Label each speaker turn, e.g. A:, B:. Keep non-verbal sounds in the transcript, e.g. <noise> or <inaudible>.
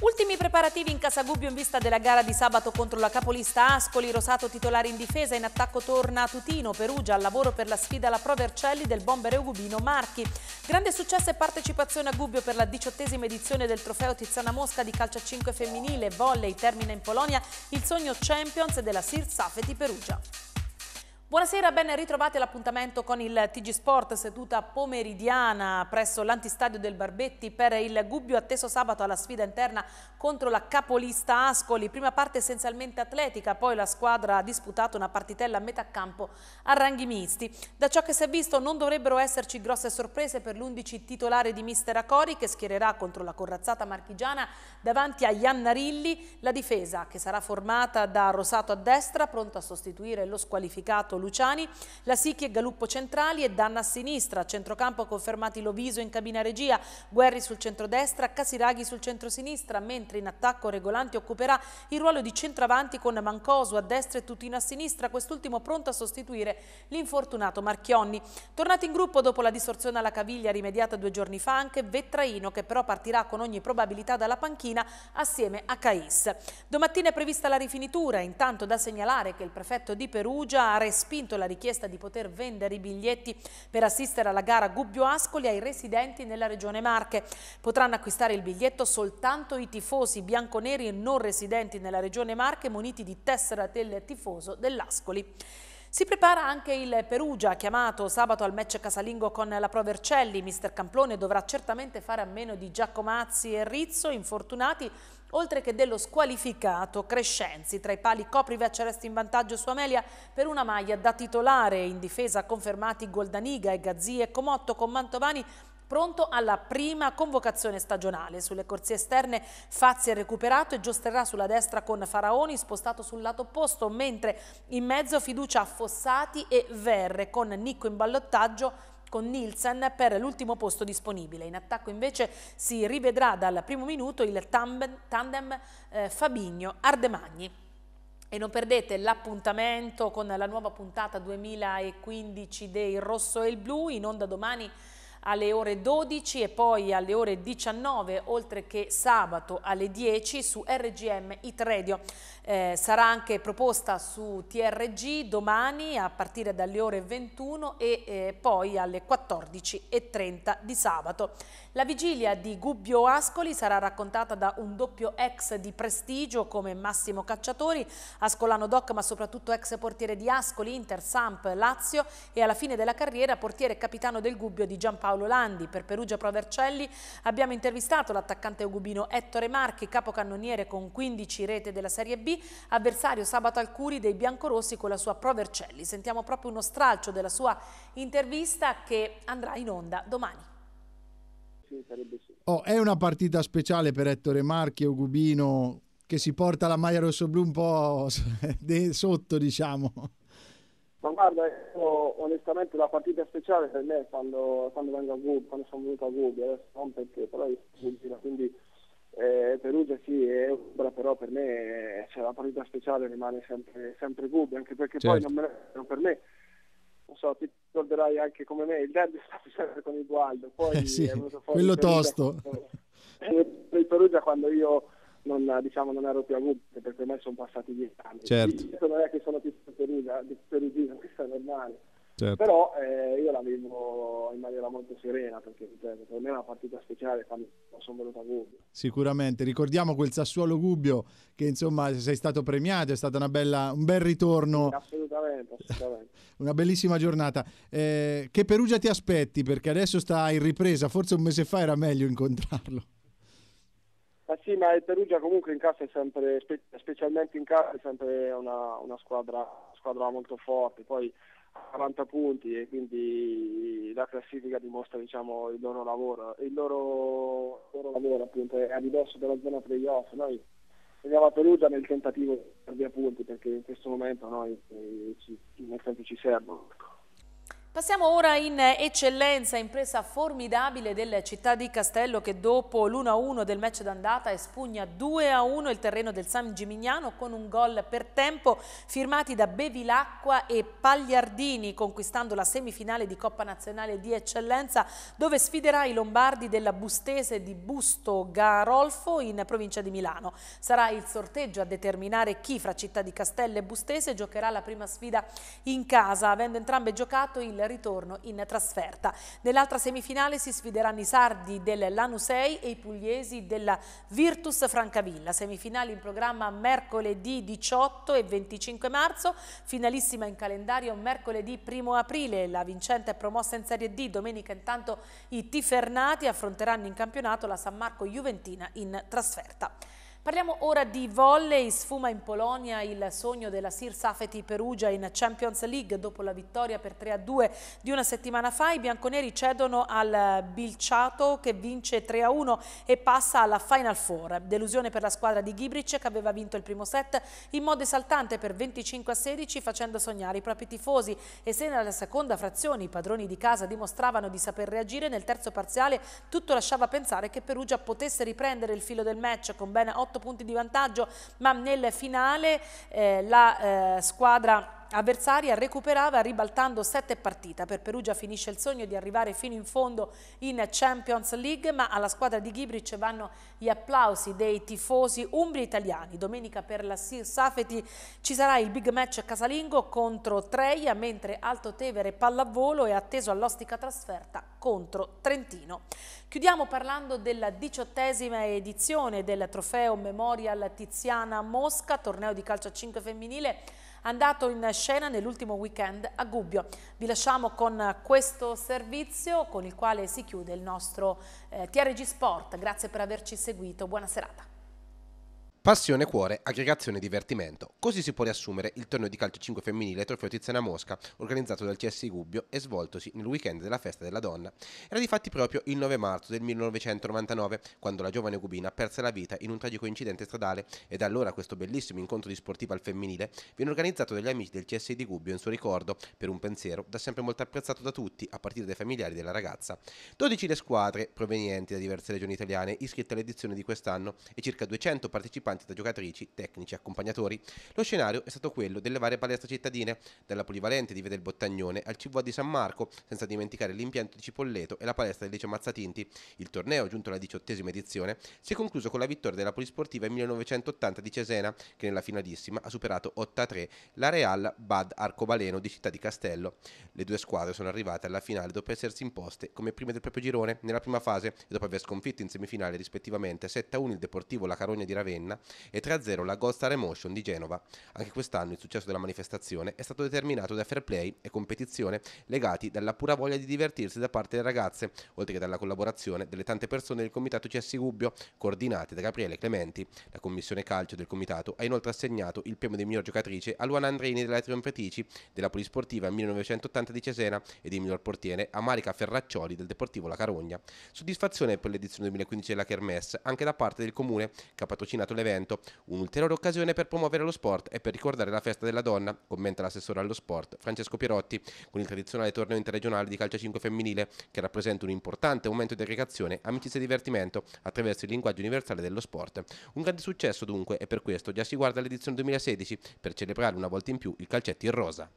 A: Ultimi preparativi in Casa Gubbio in vista della gara di sabato contro la capolista Ascoli, Rosato titolare in difesa, in attacco torna a Tutino, Perugia al lavoro per la sfida alla Pro Vercelli del bomber eugubino Marchi. Grande successo e partecipazione a Gubbio per la diciottesima edizione del trofeo Tiziana Mosca di calcio 5 femminile, volley, termina in Polonia, il sogno Champions della Sir Safety Perugia. Buonasera, ben ritrovati all'appuntamento con il TG Sport, seduta pomeridiana presso l'antistadio del Barbetti per il Gubbio atteso sabato alla sfida interna contro la capolista Ascoli. Prima parte essenzialmente atletica, poi la squadra ha disputato una partitella a metà campo a ranghi misti. Da ciò che si è visto non dovrebbero esserci grosse sorprese per l'11 titolare di Mister Acori che schiererà contro la corazzata marchigiana davanti a Iannarilli la difesa che sarà formata da Rosato a destra pronto a sostituire lo squalificato Luciani, la Lasicchi e Galuppo centrali e Danna a sinistra, a centrocampo confermati Loviso in cabina regia, Guerri sul centrodestra, Casiraghi sul centrosinistra, mentre in attacco Regolanti occuperà il ruolo di centravanti con Mancosu a destra e Tutino a sinistra, quest'ultimo pronto a sostituire l'infortunato Marchionni. Tornati in gruppo dopo la distorsione alla caviglia rimediata due giorni fa anche Vetraino che però partirà con ogni probabilità dalla panchina assieme a Cais. Domattina è prevista la rifinitura, intanto da segnalare che il prefetto di Perugia ha respinto respinto la richiesta di poter vendere i biglietti per assistere alla gara Gubbio-Ascoli ai residenti nella regione Marche. Potranno acquistare il biglietto soltanto i tifosi bianconeri e non residenti nella regione Marche muniti di tessera del tifoso dell'Ascoli. Si prepara anche il Perugia, chiamato sabato al match casalingo con la Pro Vercelli. Mister Camplone dovrà certamente fare a meno di Giacomazzi e Rizzo, infortunati, oltre che dello squalificato Crescenzi. Tra i pali Coprivec resta in vantaggio su Amelia per una maglia da titolare. In difesa confermati Goldaniga e Gazzi e Comotto con Mantovani pronto alla prima convocazione stagionale. Sulle corsie esterne Fazzi è recuperato e giosterà sulla destra con Faraoni spostato sul lato opposto, mentre in mezzo fiducia a Fossati e Verre con Nicco in ballottaggio con Nielsen per l'ultimo posto disponibile. In attacco invece si rivedrà dal primo minuto il tandem eh, Fabigno-Ardemagni. E non perdete l'appuntamento con la nuova puntata 2015 dei Rosso e il Blu, in onda domani alle ore 12 e poi alle ore 19, oltre che sabato alle 10 su RGM Itredio eh, sarà anche proposta su TRG domani a partire dalle ore 21 e eh, poi alle 14.30 di sabato. La vigilia di Gubbio Ascoli sarà raccontata da un doppio ex di prestigio come Massimo Cacciatori, Ascolano Doc ma soprattutto ex portiere di Ascoli, Inter, Samp, Lazio e alla fine della carriera portiere e capitano del Gubbio di Giampaolo Landi. Per Perugia Provercelli abbiamo intervistato l'attaccante ugubino Ettore Marchi, capocannoniere con 15 rete della Serie B avversario sabato al Curi dei biancorossi con la sua Pro Vercelli. Sentiamo proprio uno stralcio della sua intervista che andrà in onda domani.
B: Oh, è una partita speciale per Ettore Marchi Marchio, Gubino, che si porta la maglia rossoblù un po' <laughs> sotto, diciamo. Ma guarda, io, onestamente la partita speciale per me quando, quando vengo a Gubi, quando sono venuto a Gubi, adesso eh, non perché, però io sono Gugino, quindi eh, Perugia sì, è Umbra, però per me cioè, la partita speciale rimane sempre, sempre Gubbi, anche perché certo. poi non, me, per me, non so, ti ricorderai anche come me, il derby è stato sempre con il Gualdo, <laughs> poi eh sì, quello tosto. Per eh, Perugia quando io non, diciamo, non ero più a Gubbi, perché ormai sono passati dieci anni. Certo. Sì, non è che sono più Perugia, di Perugia, questo è normale Certo. Però eh, io la vivo in maniera molto serena perché cioè, per me è una partita speciale quando sono venuto a Gubbio. Sicuramente, ricordiamo quel Sassuolo Gubbio che insomma sei stato premiato, è stato bella, un bel ritorno. Assolutamente, assolutamente. <laughs> una bellissima giornata. Eh, che Perugia ti aspetti perché adesso sta in ripresa, forse un mese fa era meglio incontrarlo. Ma sì, ma il Perugia comunque in casa è sempre, specialmente in casa, è sempre una, una squadra, squadra molto forte. Poi 40 punti e quindi la classifica dimostra diciamo, il loro lavoro. Il loro, il loro lavoro appunto, è a ridosso della zona playoff. Noi andiamo a Perugia nel tentativo di perdere punti perché in questo momento noi eh, ci, nel senso, ci servono.
A: Passiamo ora in eccellenza, impresa formidabile della città di Castello che dopo l'1-1 del match d'andata espugna 2-1 il terreno del San Gimignano con un gol per tempo firmati da Bevilacqua e Pagliardini conquistando la semifinale di Coppa Nazionale di Eccellenza dove sfiderà i lombardi della Bustese di Busto Garolfo in provincia di Milano. Sarà il sorteggio a determinare chi fra città di Castello e Bustese giocherà la prima sfida in casa avendo entrambe giocato il ritorno in trasferta. Nell'altra semifinale si sfideranno i sardi del Lanusei e i pugliesi della Virtus Francavilla. Semifinali in programma mercoledì 18 e 25 marzo, finalissima in calendario mercoledì 1 aprile. La vincente è promossa in Serie D, domenica intanto i Tifernati affronteranno in campionato la San Marco Juventina in trasferta. Parliamo ora di volley, sfuma in Polonia il sogno della Sir Safety Perugia in Champions League dopo la vittoria per 3-2 di una settimana fa. I bianconeri cedono al Bilciato che vince 3-1 e passa alla Final Four. Delusione per la squadra di Gibric che aveva vinto il primo set in modo esaltante per 25-16 facendo sognare i propri tifosi e se nella seconda frazione i padroni di casa dimostravano di saper reagire nel terzo parziale tutto lasciava pensare che Perugia potesse riprendere il filo del match con ben 8 punti di vantaggio, ma nel finale eh, la eh, squadra avversaria recuperava ribaltando sette partite. Per Perugia finisce il sogno di arrivare fino in fondo in Champions League, ma alla squadra di Ghibric vanno gli applausi dei tifosi umbri italiani. Domenica per la Sir Safeti ci sarà il big match casalingo contro Treia, mentre Alto Tevere Pallavolo è atteso all'ostica trasferta contro Trentino. Chiudiamo parlando della diciottesima edizione del trofeo Memorial Tiziana Mosca, torneo di calcio a 5 femminile andato in scena nell'ultimo weekend a Gubbio. Vi lasciamo con questo servizio con il quale si chiude il nostro eh, TRG Sport. Grazie per averci seguito, buona serata.
C: Passione, cuore, aggregazione e divertimento. Così si può riassumere il torneo di calcio 5 femminile Trofeo Tiziana Mosca, organizzato dal CSI Gubbio e svoltosi nel weekend della festa della donna. Era difatti proprio il 9 marzo del 1999, quando la giovane Gubina perse la vita in un tragico incidente stradale e da allora questo bellissimo incontro di sportiva al femminile viene organizzato dagli amici del CSI di Gubbio in suo ricordo, per un pensiero da sempre molto apprezzato da tutti, a partire dai familiari della ragazza. 12 le squadre provenienti da diverse regioni italiane iscritte all'edizione di quest'anno e circa 200 partecipanti avanti da giocatrici, tecnici, accompagnatori. Lo scenario è stato quello delle varie palestre cittadine, dalla polivalente di Via del Bottagnone al CVA di San Marco, senza dimenticare l'impianto di Cipolleto e la palestra del Lecce Mazzatinti. Il torneo, giunto alla diciottesima edizione, si è concluso con la vittoria della Polisportiva 1980 di Cesena, che nella finalissima ha superato 8-3 la Real Bad Arcobaleno di Città di Castello. Le due squadre sono arrivate alla finale dopo essersi imposte come prime del proprio girone nella prima fase e dopo aver sconfitto in semifinale rispettivamente 7-1 il Deportivo La Carogna di Ravenna e 3-0 la Gold Star Emotion di Genova. Anche quest'anno il successo della manifestazione è stato determinato da fair play e competizione legati dalla pura voglia di divertirsi da parte delle ragazze, oltre che dalla collaborazione delle tante persone del Comitato CS Gubbio, coordinate da Gabriele Clementi. La Commissione Calcio del Comitato ha inoltre assegnato il premio di miglior giocatrice a Luana Andrini della Trionfetici della Polisportiva 1980 di Cesena e di miglior portiere a Marica Ferraccioli del Deportivo La Carogna. Soddisfazione per l'edizione 2015 della Kermesse anche da parte del Comune che ha patrocinato l'evento evento, un'ulteriore occasione per promuovere lo sport e per ricordare la festa della donna, commenta l'assessore allo sport Francesco Pierotti, con il tradizionale torneo interregionale di calcio 5 femminile che rappresenta un importante momento di aggregazione, amicizia e divertimento attraverso il linguaggio universale dello sport. Un grande successo dunque e per questo già si guarda l'edizione 2016 per celebrare una volta in più il calcetto in rosa.